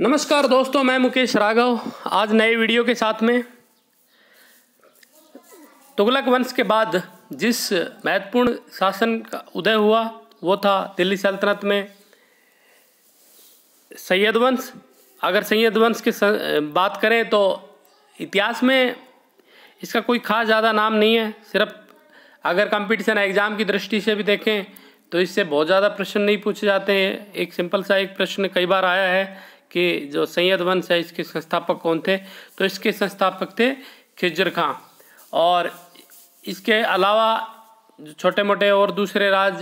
नमस्कार दोस्तों मैं मुकेश राघव आज नए वीडियो के साथ में तुगलक वंश के बाद जिस महत्वपूर्ण शासन का उदय हुआ वो था दिल्ली सल्तनत में सैयद वंश अगर सैयद वंश की बात करें तो इतिहास में इसका कोई खास ज़्यादा नाम नहीं है सिर्फ अगर कंपटीशन एग्ज़ाम की दृष्टि से भी देखें तो इससे बहुत ज़्यादा प्रश्न नहीं पूछे जाते हैं एक सिंपल सा एक प्रश्न कई बार आया है कि जो सैयद वंश है इसके संस्थापक कौन थे तो इसके संस्थापक थे खिजर खां और इसके अलावा छोटे मोटे और दूसरे राज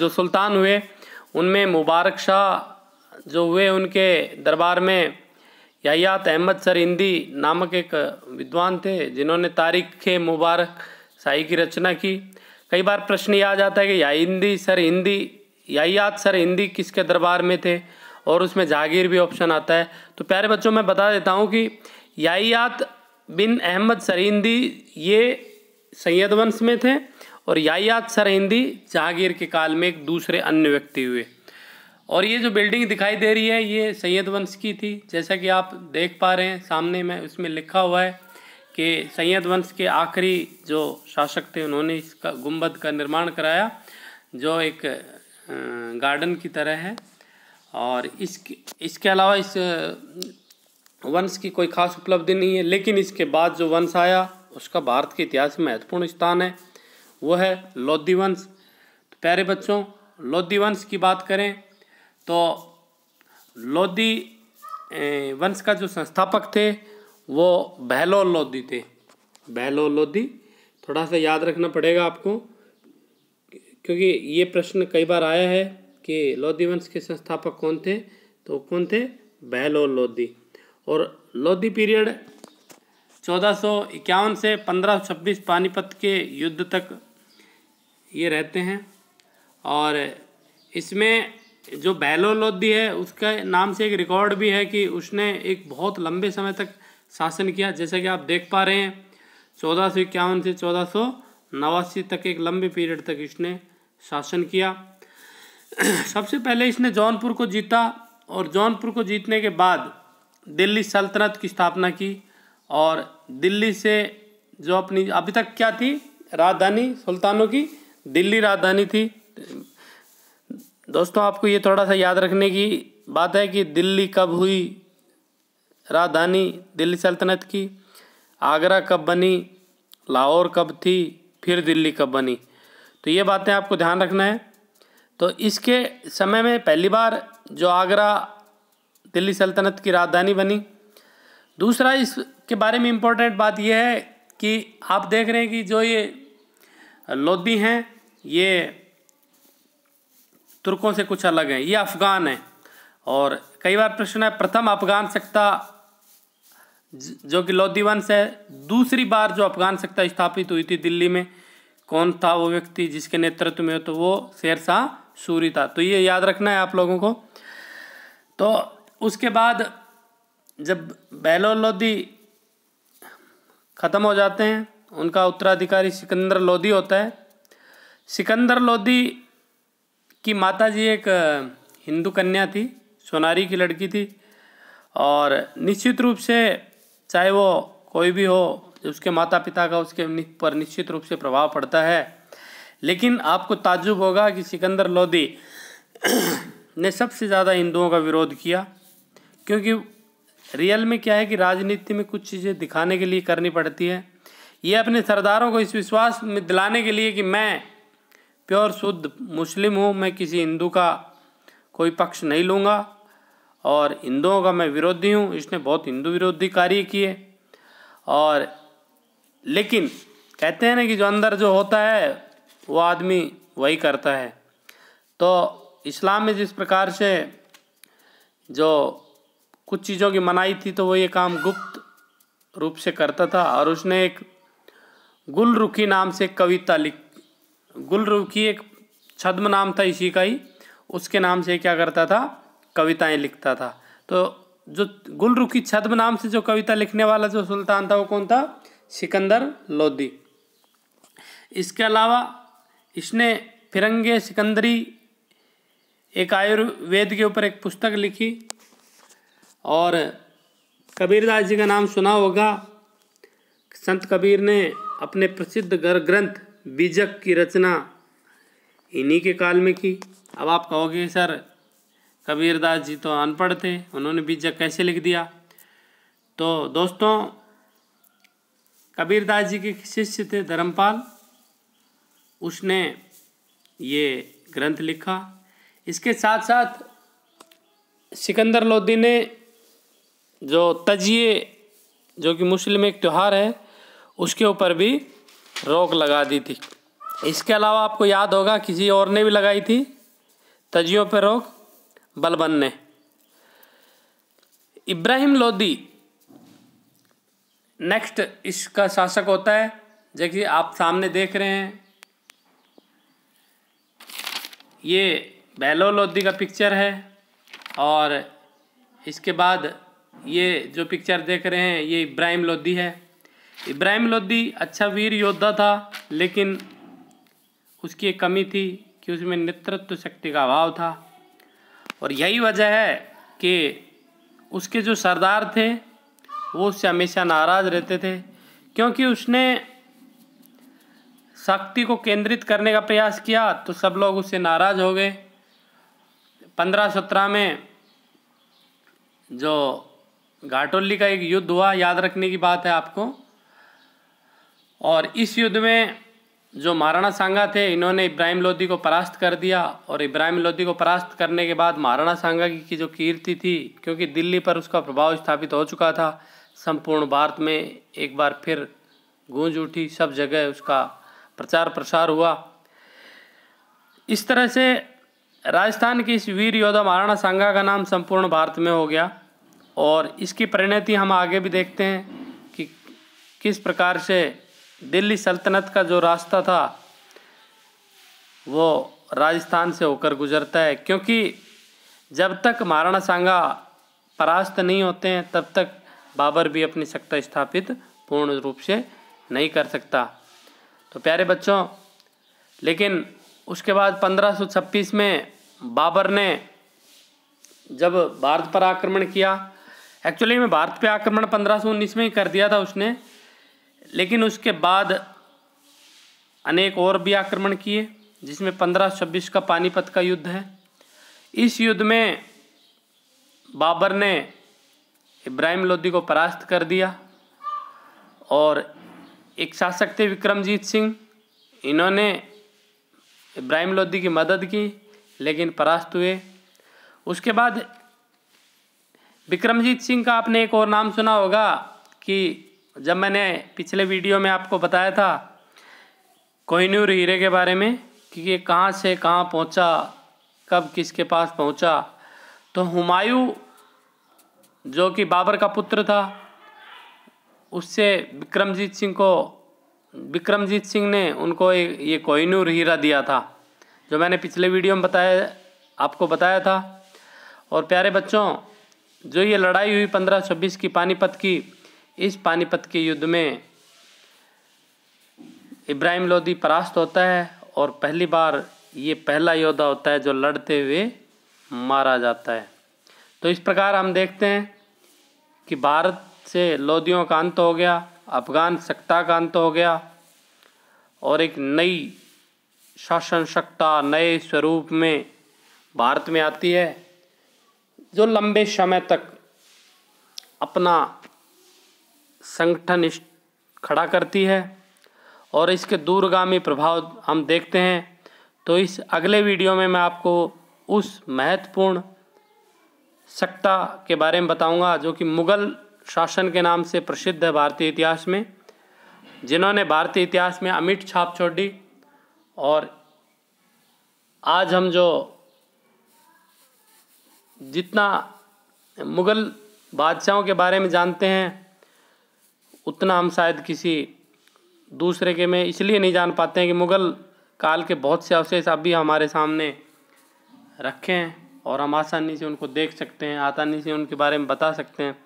जो सुल्तान हुए उनमें मुबारक शाह जो हुए उनके दरबार में यायात अहमद हिंदी नामक एक विद्वान थे जिन्होंने तारीख के मुबारक शाही की रचना की कई बार प्रश्न ये आ जाता है कि या हिंदी सर हिंदी यायात सर हिंदी किसके दरबार में थे और उसमें जागीर भी ऑप्शन आता है तो प्यारे बच्चों मैं बता देता हूँ कि यायात बिन अहमद सरहिंदी ये सैयद वंश में थे और यायात सरहिंदी जागीर के काल में एक दूसरे अन्य व्यक्ति हुए और ये जो बिल्डिंग दिखाई दे रही है ये सैयद वंश की थी जैसा कि आप देख पा रहे हैं सामने में उसमें लिखा हुआ है कि सैयद वंश के आखिरी जो शासक थे उन्होंने इसका गुम्बद का निर्माण कराया जो एक गार्डन की तरह है और इसके इसके अलावा इस वंश की कोई खास उपलब्धि नहीं है लेकिन इसके बाद जो वंश आया उसका भारत के इतिहास में महत्वपूर्ण स्थान है वो है लोधी वंश तो प्यारे बच्चों लोधी वंश की बात करें तो लोधी वंश का जो संस्थापक थे वो बहलो लोधी थे बहलो लोधी थोड़ा सा याद रखना पड़ेगा आपको क्योंकि ये प्रश्न कई बार आया है कि लोधी वंश के संस्थापक कौन थे तो कौन थे बैल और लोधी और लोधी पीरियड चौदह से पंद्रह छब्बीस पानीपत के युद्ध तक ये रहते हैं और इसमें जो बैलो लोधी है उसके नाम से एक रिकॉर्ड भी है कि उसने एक बहुत लंबे समय तक शासन किया जैसा कि आप देख पा रहे हैं चौदह से चौदह तक एक लंबे पीरियड तक इसने शासन किया सबसे पहले इसने जौनपुर को जीता और जौनपुर को जीतने के बाद दिल्ली सल्तनत की स्थापना की और दिल्ली से जो अपनी अभी तक क्या थी राजधानी सुल्तानों की दिल्ली राजधानी थी दोस्तों आपको ये थोड़ा सा याद रखने की बात है कि दिल्ली कब हुई राजधानी दिल्ली सल्तनत की आगरा कब बनी लाहौर कब थी फिर दिल्ली कब बनी तो ये बातें आपको ध्यान रखना है तो इसके समय में पहली बार जो आगरा दिल्ली सल्तनत की राजधानी बनी दूसरा इसके बारे में इम्पोर्टेंट बात यह है कि आप देख रहे हैं कि जो ये लोधी हैं ये तुर्कों से कुछ अलग हैं ये अफ़गान हैं और कई बार प्रश्न है प्रथम अफ़गान सत्ता जो कि लोधी वंश है दूसरी बार जो अफ़गान सत्ता स्थापित हुई थी दिल्ली में कौन था वो व्यक्ति जिसके नेतृत्व में हो तो वो शेर शाह सूरिता तो ये याद रखना है आप लोगों को तो उसके बाद जब बैलो लोधी ख़त्म हो जाते हैं उनका उत्तराधिकारी सिकंदर लोधी होता है सिकंदर लोधी की माता जी एक हिंदू कन्या थी सोनारी की लड़की थी और निश्चित रूप से चाहे वो कोई भी हो उसके माता पिता का उसके पर निश्चित रूप से प्रभाव पड़ता है लेकिन आपको ताजुब होगा कि सिकंदर लोदी ने सबसे ज़्यादा हिंदुओं का विरोध किया क्योंकि रियल में क्या है कि राजनीति में कुछ चीज़ें दिखाने के लिए करनी पड़ती है ये अपने सरदारों को इस विश्वास में दिलाने के लिए कि मैं प्योर शुद्ध मुस्लिम हूँ मैं किसी हिंदू का कोई पक्ष नहीं लूँगा और हिंदुओं का मैं विरोधी हूँ इसने बहुत हिंदू विरोधी कार्य किए और लेकिन कहते हैं ना कि जो अंदर जो होता है वो आदमी वही करता है तो इस्लाम में जिस प्रकार से जो कुछ चीज़ों की मनाही थी तो वो ये काम गुप्त रूप से करता था और उसने एक गुलरुखी नाम से कविता लिख गुलरुखी एक छद्म नाम था इसी का ही उसके नाम से क्या करता था कविताएं लिखता था तो जो गुलरुखी छद्म नाम से जो कविता लिखने वाला जो सुल्तान था वो कौन था सिकंदर लोधी इसके अलावा इसने फिरंगे सिकंदरी एक आयुर्वेद के ऊपर एक पुस्तक लिखी और कबीरदास जी का नाम सुना होगा संत कबीर ने अपने प्रसिद्ध ग्रंथ बीजक की रचना इन्हीं के काल में की अब आप कहोगे सर कबीरदास जी तो अनपढ़ थे उन्होंने बीजक कैसे लिख दिया तो दोस्तों कबीरदास जी के शिष्य थे धर्मपाल उसने ये ग्रंथ लिखा इसके साथ साथ सिकंदर लोदी ने जो तजिए जो कि मुस्लिम एक त्यौहार है उसके ऊपर भी रोक लगा दी थी इसके अलावा आपको याद होगा किसी और ने भी लगाई थी तजियों पर रोक बलबन ने इब्राहिम लोदी नेक्स्ट इसका शासक होता है जैसे आप सामने देख रहे हैं ये बैलो लोधी का पिक्चर है और इसके बाद ये जो पिक्चर देख रहे हैं ये इब्राहिम लोधी है इब्राहिम लोधी अच्छा वीर योद्धा था लेकिन उसकी एक कमी थी कि उसमें नेतृत्व शक्ति का अभाव था और यही वजह है कि उसके जो सरदार थे वो उससे हमेशा नाराज़ रहते थे क्योंकि उसने शक्ति को केंद्रित करने का प्रयास किया तो सब लोग उससे नाराज हो गए पंद्रह सत्रह में जो घाटोली का एक युद्ध हुआ याद रखने की बात है आपको और इस युद्ध में जो महाराणा सांगा थे इन्होंने इब्राहिम लोधी को परास्त कर दिया और इब्राहिम लोधी को परास्त करने के बाद महाराणा सांगा की, की जो कीर्ति थी क्योंकि दिल्ली पर उसका प्रभाव स्थापित हो चुका था संपूर्ण भारत में एक बार फिर गूंज उठी सब जगह उसका प्रचार प्रसार हुआ इस तरह से राजस्थान के इस वीर योद्धा महाराणा सांगा का नाम संपूर्ण भारत में हो गया और इसकी परिणति हम आगे भी देखते हैं कि किस प्रकार से दिल्ली सल्तनत का जो रास्ता था वो राजस्थान से होकर गुजरता है क्योंकि जब तक महाराणा सांगा परास्त नहीं होते हैं तब तक बाबर भी अपनी सत्ता स्थापित पूर्ण रूप से नहीं कर सकता तो प्यारे बच्चों लेकिन उसके बाद 1526 में बाबर ने जब भारत पर आक्रमण किया एक्चुअली में भारत पे आक्रमण 1519 में ही कर दिया था उसने लेकिन उसके बाद अनेक और भी आक्रमण किए जिसमें 1526 का पानीपत का युद्ध है इस युद्ध में बाबर ने इब्राहिम लोदी को परास्त कर दिया और एक शासक थे विक्रमजीत सिंह इन्होंने इब्राहिम लोधी की मदद की लेकिन परास्त हुए उसके बाद विक्रमजीत सिंह का आपने एक और नाम सुना होगा कि जब मैंने पिछले वीडियो में आपको बताया था कोहिनूर हीरे के बारे में कि ये कहाँ से कहाँ पहुँचा कब किसके पास पहुँचा तो हुमायूं जो कि बाबर का पुत्र था उससे विक्रमजीत सिंह को विक्रमजीत सिंह ने उनको ए, ये कोहिनूर हीरा दिया था जो मैंने पिछले वीडियो में बताया आपको बताया था और प्यारे बच्चों जो ये लड़ाई हुई पंद्रह छब्बीस की पानीपत की इस पानीपत के युद्ध में इब्राहिम लोदी परास्त होता है और पहली बार ये पहला योद्धा होता है जो लड़ते हुए मारा जाता है तो इस प्रकार हम देखते हैं कि भारत से लोदियों का अंत हो गया अफगान सत्ता का अंत हो गया और एक नई शासन सत्ता नए स्वरूप में भारत में आती है जो लंबे समय तक अपना संगठन खड़ा करती है और इसके दूरगामी प्रभाव हम देखते हैं तो इस अगले वीडियो में मैं आपको उस महत्वपूर्ण सत्ता के बारे में बताऊंगा जो कि मुग़ल शासन के नाम से प्रसिद्ध है भारतीय इतिहास में जिन्होंने भारतीय इतिहास में अमिट छाप छोड़ दी और आज हम जो जितना मुग़ल बादशाहों के बारे में जानते हैं उतना हम शायद किसी दूसरे के में इसलिए नहीं जान पाते हैं कि मुग़ल काल के बहुत से अवशेष अभी हमारे सामने रखे हैं और हम आसानी से उनको देख सकते हैं आसानी से उनके बारे में बता सकते हैं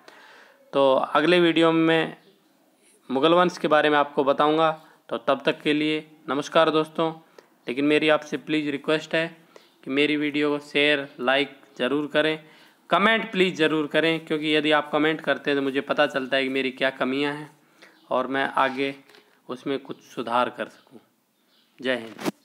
तो अगले वीडियो में मुग़ल वंश के बारे में आपको बताऊंगा तो तब तक के लिए नमस्कार दोस्तों लेकिन मेरी आपसे प्लीज़ रिक्वेस्ट है कि मेरी वीडियो को शेयर लाइक ज़रूर करें कमेंट प्लीज़ ज़रूर करें क्योंकि यदि आप कमेंट करते हैं तो मुझे पता चलता है कि मेरी क्या कमियां हैं और मैं आगे उसमें कुछ सुधार कर सकूं जय हिंद